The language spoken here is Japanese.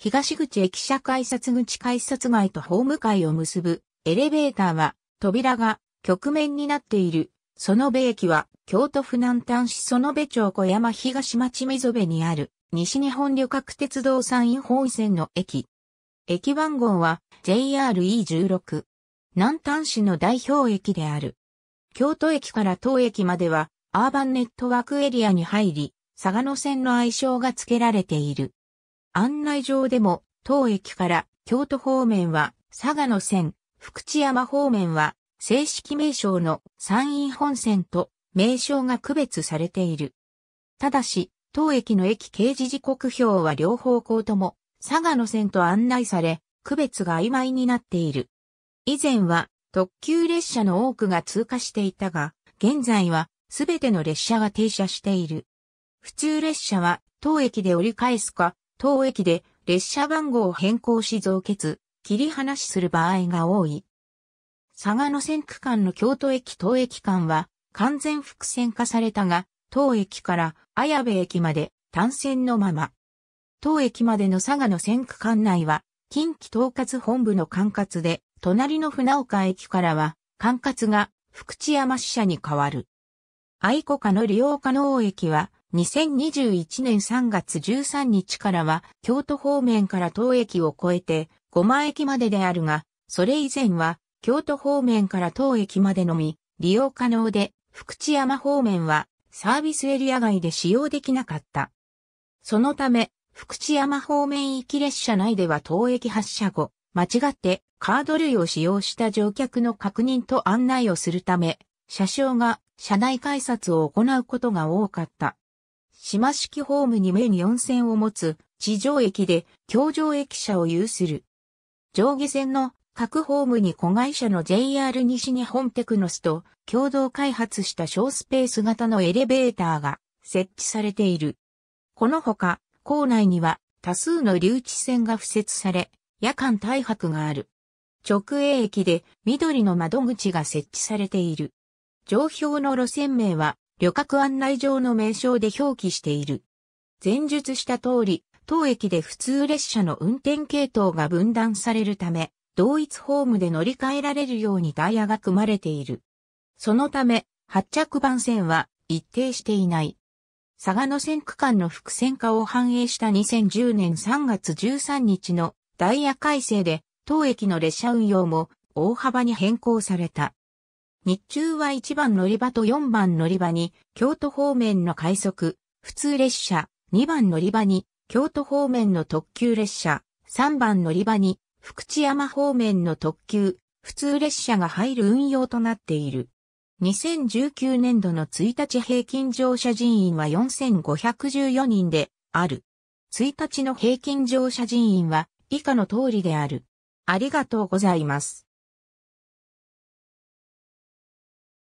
東口駅舎改札口改札外とホーム会を結ぶエレベーターは扉が局面になっている。園部駅は京都府南端市園部町小山東町溝部にある西日本旅客鉄道山陰本線の駅。駅番号は JRE16。南端市の代表駅である。京都駅から当駅まではアーバンネットワークエリアに入り、佐賀野線の愛称が付けられている。案内状でも、当駅から京都方面は佐賀の線、福知山方面は正式名称の山陰本線と名称が区別されている。ただし、当駅の駅掲示時刻表は両方向とも佐賀の線と案内され、区別が曖昧になっている。以前は特急列車の多くが通過していたが、現在はすべての列車が停車している。普通列車は当駅で折り返すか、当駅で列車番号を変更し増結、切り離しする場合が多い。佐賀野線区間の京都駅当駅間は完全複線化されたが、当駅から綾部駅まで単線のまま。当駅までの佐賀の線区間内は、近畿統括本部の管轄で、隣の船岡駅からは、管轄が福知山支社に変わる。愛子家の利用可能駅は、2021年3月13日からは、京都方面から当駅を越えて、五万駅までであるが、それ以前は、京都方面から当駅までのみ、利用可能で、福知山方面は、サービスエリア外で使用できなかった。そのため、福知山方面行き列車内では当駅発車後、間違ってカード類を使用した乗客の確認と案内をするため、車掌が車内改札を行うことが多かった。島式ホームに面4線を持つ地上駅で京上駅舎を有する。上下線の各ホームに子会社の JR 西日本テクノスと共同開発した小スペース型のエレベーターが設置されている。このほか、校内には多数の留置線が付設され、夜間大白がある。直営駅で緑の窓口が設置されている。上表の路線名は旅客案内上の名称で表記している。前述した通り、当駅で普通列車の運転系統が分断されるため、同一ホームで乗り換えられるようにダイヤが組まれている。そのため、発着番線は一定していない。佐賀の線区間の伏線化を反映した2010年3月13日のダイヤ改正で、当駅の列車運用も大幅に変更された。日中は1番乗り場と4番乗り場に、京都方面の快速、普通列車、2番乗り場に、京都方面の特急列車、3番乗り場に、福知山方面の特急、普通列車が入る運用となっている。2019年度の1日平均乗車人員は4514人である。1日の平均乗車人員は以下の通りである。ありがとうございます。